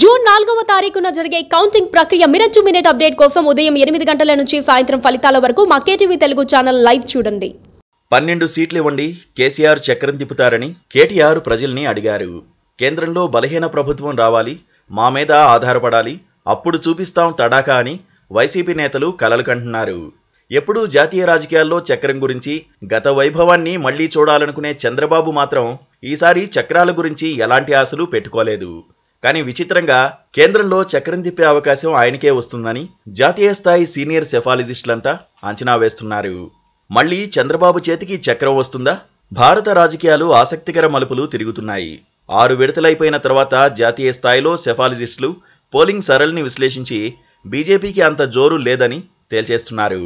June నాలుగవ తారీఖున జరిగే కౌంటింగ్ ప్రక్రియ మినట్ మినిట్ అప్డేట్ కోసం ఉదయం ఎనిమిది గంటల నుంచి సాయంత్రం ఫలితాల వరకు మా కేటీవీ తెలుగు ఛానల్ లైవ్ చూడండి పన్నెండు సీట్లు ఇవ్వండి కేసీఆర్ చక్రం తిప్పుతారని కేటీఆర్ ప్రజల్ని అడిగారు కేంద్రంలో బలహీన ప్రభుత్వం రావాలి మా మీద ఆధారపడాలి అప్పుడు చూపిస్తాం తడాకా అని వైసీపీ నేతలు కలలు కంటున్నారు ఎప్పుడూ జాతీయ రాజకీయాల్లో చక్రం గురించి గత వైభవాన్ని మళ్లీ చూడాలనుకునే చంద్రబాబు మాత్రం ఈసారి చక్రాల గురించి ఎలాంటి ఆశలు పెట్టుకోలేదు కానీ విచిత్రంగా కేంద్రంలో చక్రం తిప్పే అవకాశం ఆయనకే వస్తుందని జాతీయ స్థాయి సీనియర్ సెఫాలజిస్టులంతా అంచనా వేస్తున్నారు మళ్లీ చంద్రబాబు చేతికి చక్రం వస్తుందా భారత రాజకీయాలు ఆసక్తికర మలుపులు తిరుగుతున్నాయి ఆరు విడతలైపోయిన తర్వాత జాతీయ స్థాయిలో సెఫాలజిస్టులు పోలింగ్ సరళిని విశ్లేషించి బీజేపీకి అంత జోరు లేదని తేల్చేస్తున్నారు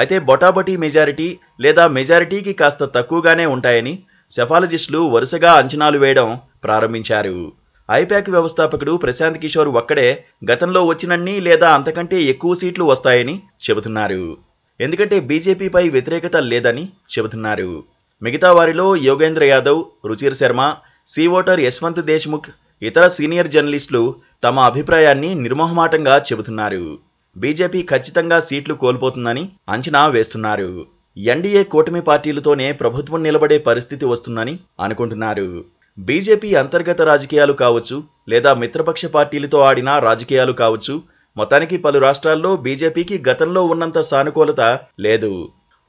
అయితే బొటాబొటీ మెజారిటీ లేదా మెజారిటీకి కాస్త తక్కువగానే ఉంటాయని సెఫాలజిస్టులు వరుసగా అంచనాలు వేయడం ప్రారంభించారు ఐపాక్ వ్యవస్థాపకుడు ప్రశాంత్ కిషోర్ ఒక్కడే గతంలో వచ్చినన్ని లేదా అంతకంటే ఎక్కువ సీట్లు వస్తాయని చెబుతున్నారు ఎందుకంటే బీజేపీపై వ్యతిరేకత లేదని చెబుతున్నారు మిగతా వారిలో యోగేంద్ర యాదవ్ రుచిర్ శర్మ సీ ఓటర్ యశ్వంత్ దేశ్ముఖ్ ఇతర సీనియర్ జర్నలిస్టులు తమ అభిప్రాయాన్ని నిర్మోహమాటంగా చెబుతున్నారు బీజేపీ ఖచ్చితంగా సీట్లు కోల్పోతుందని అంచనా వేస్తున్నారు ఎన్డీఏ కూటమి పార్టీలతోనే ప్రభుత్వం నిలబడే పరిస్థితి వస్తుందని అనుకుంటున్నారు బీజేపీ అంతర్గత రాజకీయాలు కావచ్చు లేదా మిత్రపక్ష పార్టీలతో ఆడిన రాజకీయాలు కావచ్చు మొత్తానికి పలు రాష్ట్రాల్లో బీజేపీకి గతంలో ఉన్నంత సానుకూలత లేదు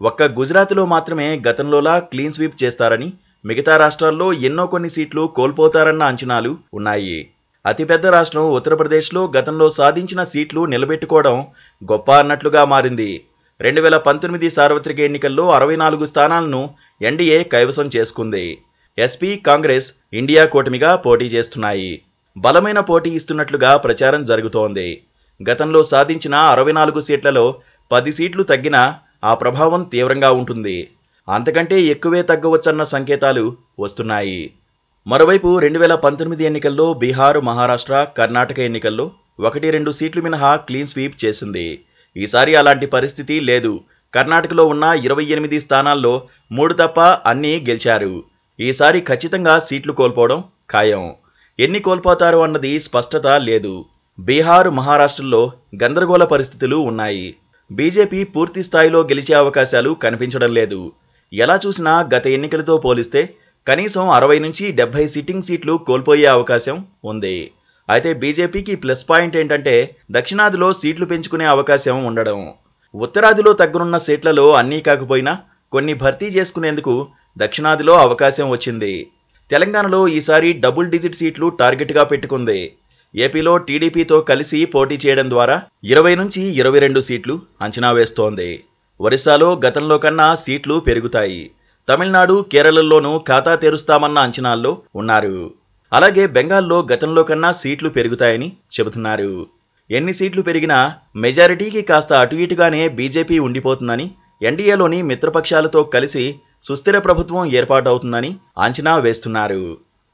ఒక్క గుజరాత్లో మాత్రమే గతంలోలా క్లీన్ స్వీప్ చేస్తారని మిగతా రాష్ట్రాల్లో ఎన్నో కొన్ని సీట్లు కోల్పోతారన్న అంచనాలు ఉన్నాయి అతిపెద్ద రాష్ట్రం ఉత్తరప్రదేశ్లో గతంలో సాధించిన సీట్లు నిలబెట్టుకోవడం గొప్ప అన్నట్లుగా మారింది రెండు వేల పంతొమ్మిది సార్వత్రిక ఎన్నికల్లో అరవై నాలుగు స్థానాలను ఎన్డీఏ కైవసం చేసుకుంది ఎస్పీ కాంగ్రెస్ ఇండియా కూటమిగా పోటీ చేస్తున్నాయి బలమైన పోటీ ఇస్తున్నట్లుగా ప్రచారం జరుగుతోంది గతంలో సాధించిన అరవై నాలుగు సీట్లలో పది సీట్లు తగ్గినా ఆ ప్రభావం తీవ్రంగా ఉంటుంది అంతకంటే ఎక్కువే తగ్గవచ్చన్న సంకేతాలు వస్తున్నాయి మరోవైపు రెండు వేల పంతొమ్మిది ఎన్నికల్లో బీహార్ మహారాష్ట్ర కర్ణాటక ఎన్నికల్లో ఒకటి రెండు సీట్లు మినహా క్లీన్ స్వీప్ చేసింది ఈసారి అలాంటి పరిస్థితి లేదు కర్ణాటకలో ఉన్న ఇరవై ఎనిమిది స్థానాల్లో మూడు తప్ప అన్నీ గెలిచారు ఈసారి ఖచ్చితంగా సీట్లు కోల్పోవడం ఖాయం ఎన్ని కోల్పోతారు అన్నది స్పష్టత లేదు బీహార్ మహారాష్ట్రలో గందరగోళ పరిస్థితులు ఉన్నాయి బీజేపీ పూర్తి స్థాయిలో గెలిచే అవకాశాలు కనిపించడం లేదు ఎలా చూసినా గత ఎన్నికలతో పోలిస్తే కనీసం అరవై నుంచి డెబ్బై సిట్టింగ్ సీట్లు కోల్పోయే అవకాశం ఉంది అయితే బీజేపీకి ప్లస్ పాయింట్ ఏంటంటే దక్షిణాదిలో సీట్లు పెంచుకునే అవకాశం ఉండడం ఉత్తరాదిలో తగ్గనున్న సీట్లలో అన్నీ కాకపోయినా కొన్ని భర్తీ చేసుకునేందుకు దక్షిణాదిలో అవకాశం వచ్చింది తెలంగాణలో ఈసారి డబుల్ డిజిట్ సీట్లు టార్గెట్గా పెట్టుకుంది ఏపీలో టీడీపీతో కలిసి పోటీ చేయడం ద్వారా ఇరవై నుంచి ఇరవై రెండు సీట్లు అంచనా వేస్తోంది ఒరిస్సాలో గతంలో కన్నా సీట్లు పెరుగుతాయి తమిళనాడు కేరళల్లోనూ ఖాతా తెరుస్తామన్న అంచనాల్లో ఉన్నారు అలాగే బెంగాల్లో గతంలో కన్నా సీట్లు పెరుగుతాయని చెబుతున్నారు ఎన్ని సీట్లు పెరిగినా మెజారిటీకి కాస్త అటు ఇటుగానే బీజేపీ ఉండిపోతుందని ఎన్డీఏలోని మిత్రపక్షాలతో కలిసి సుస్థిర ప్రభుత్వం ఏర్పాటవుతుందని అంచనా వేస్తున్నారు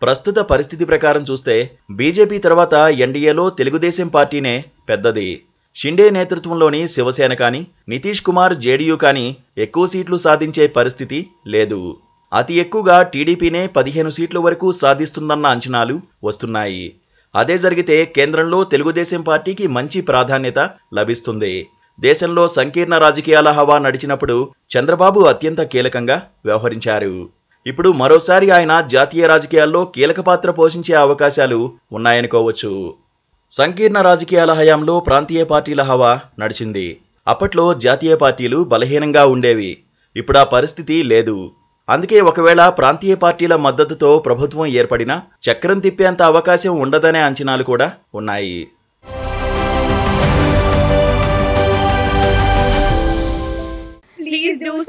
ప్రస్తుత పరిస్థితి ప్రకారం చూస్తే బీజేపీ తర్వాత ఎన్డీఏలో తెలుగుదేశం పార్టీనే పెద్దది షిండే నేతృత్వంలోని శివసేన కానీ నితీష్ కుమార్ జేడీయూ కానీ ఎక్కువ సీట్లు సాధించే పరిస్థితి లేదు అతి ఎక్కువగా టీడీపీనే పదిహేను సీట్ల వరకు సాధిస్తుందన్న అంచనాలు వస్తున్నాయి అదే జరిగితే కేంద్రంలో తెలుగుదేశం పార్టీకి మంచి ప్రాధాన్యత లభిస్తుంది దేశంలో సంకీర్ణ రాజకీయాల హవా నడిచినప్పుడు చంద్రబాబు అత్యంత కీలకంగా వ్యవహరించారు ఇప్పుడు మరోసారి ఆయన జాతీయ రాజకీయాల్లో కీలక పాత్ర పోషించే అవకాశాలు ఉన్నాయనుకోవచ్చు సంకీర్ణ రాజకీయాల హయాంలో ప్రాంతీయ పార్టీల హవా నడిచింది అప్పట్లో జాతీయ పార్టీలు బలహీనంగా ఉండేవి ఇప్పుడు ఆ పరిస్థితి లేదు అందుకే ఒకవేళ ప్రాంతీయ పార్టీల మద్దతుతో ప్రభుత్వం ఏర్పడినా చక్రం తిప్పేంత అవకాశం ఉండదనే అంచనాలు కూడా ఉన్నాయి